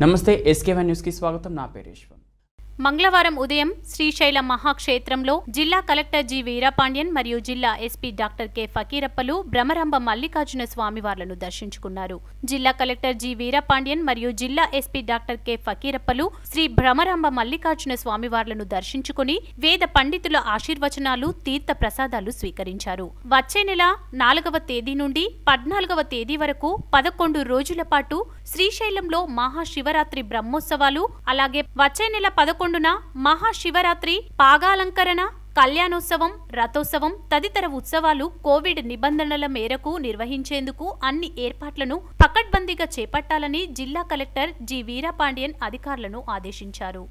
नमस्ते SK van news की स्वागतम ना पेरेश्वर మంగళవారం ఉదయం శ్రీశైలం మహాక్షేత్రంలో జిల్లా కలెక్టర్ జి వీరపాండ్యన్ మరియు జిల్లా ఎస్పీ డాక్టర్ కె ఫకీరప్పలు భ్రమరంభ మల్లికార్జున స్వామివార్లను దర్శించుకున్నారు జిల్లా కలెక్టర్ జి వీరపాండ్యన్ మరియు జిల్లా ఎస్పీ డాక్టర్ కె ఫకీరప్పలు శ్రీ భ్రమరంభ మల్లికార్జున స్వామివార్లను దర్శించుకుని వేద పండితుల ఆశీర్వచనాలు తీర్థ ప్రసాదాలు స్వీకరించారు వచ్చే నెల నాలుగవ తేదీ నుండి పద్నాలుగవ తేదీ వరకు పదకొండు రోజుల పాటు శ్రీశైలంలో మహాశివరాత్రి బ్రహ్మోత్సవాలు అలాగే వచ్చే నెల పదకొండు పదకొండున మహాశివరాత్రి పాగాలంకరణ కళ్యాణోత్సవం రథోత్సవం తదితర ఉత్సవాలు కోవిడ్ నిబంధనల మేరకు నిర్వహించేందుకు అన్ని ఏర్పాట్లను పకడ్బందీగా చేపట్టాలని జిల్లా కలెక్టర్ జి వీరాపాండియన్ అధికారులను ఆదేశించారు